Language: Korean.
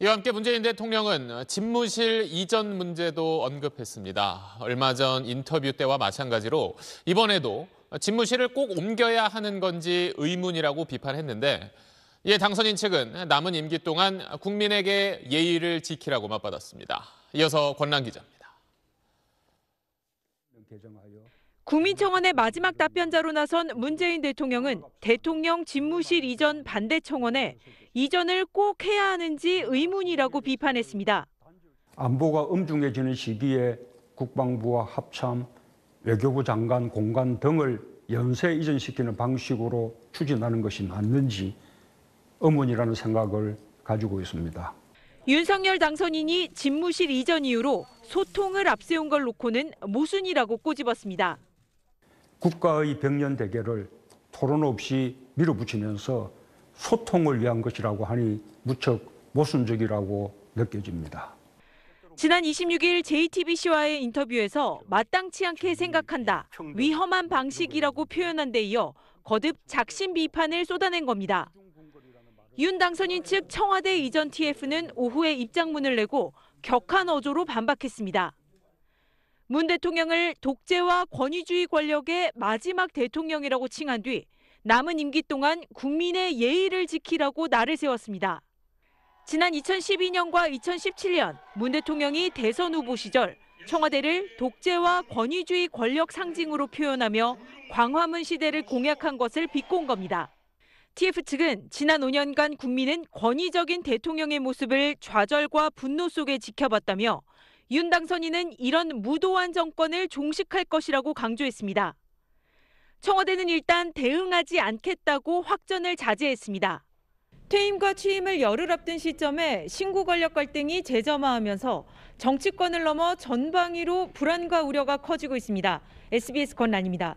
이와 함께 문재인 대통령은 집무실 이전 문제도 언급했습니다. 얼마 전 인터뷰 때와 마찬가지로 이번에도 집무실을 꼭 옮겨야 하는 건지 의문이라고 비판했는데 이에 당선인 측은 남은 임기 동안 국민에게 예의를 지키라고 맞받았습니다. 이어서 권란 기자입니다. 개정하여 국민청원의 마지막 답변자로 나선 문재인 대통령은 대통령 집무실 이전 반대 청원에 이전을 꼭 해야 하는지 의문이라고 비판했습니다. 안보가 엄중해지는 시기에 국방부와 합참, 외교부 장관 공간 등을 연쇄 이전시키는 방식으로 추진하는 것이 맞는지 의문이라는 생각을 가지고 있습니다. 윤석열 당선인이 집무실 이전 이후로 소통을 앞세운 걸 놓고는 모순이라고 꼬집었습니다. 국가의 백년 대결을 토론 없이 밀어붙이면서 소통을 위한 것이라고 하니 무척 모순적이라고 느껴집니다. 지난 26일 JTBC와의 인터뷰에서 마땅치 않게 생각한다, 위험한 방식이라고 표현한 데 이어 거듭 작심 비판을 쏟아낸 겁니다. 윤 당선인 측 청와대 이전 TF는 오후에 입장문을 내고 격한 어조로 반박했습니다. 문 대통령을 독재와 권위주의 권력의 마지막 대통령이라고 칭한 뒤 남은 임기 동안 국민의 예의를 지키라고 날을 세웠습니다. 지난 2012년과 2017년 문 대통령이 대선 후보 시절 청와대를 독재와 권위주의 권력 상징으로 표현하며 광화문 시대를 공약한 것을 비꼰 겁니다. TF 측은 지난 5년간 국민은 권위적인 대통령의 모습을 좌절과 분노 속에 지켜봤다며 윤 당선인은 이런 무도한 정권을 종식할 것이라고 강조했습니다. 청와대는 일단 대응하지 않겠다고 확전을 자제했습니다. 퇴임과 취임을 열흘 앞둔 시점에 신구 권력 갈등이 재점화하면서 정치권을 넘어 전방위로 불안과 우려가 커지고 있습니다. SBS 권란입니다.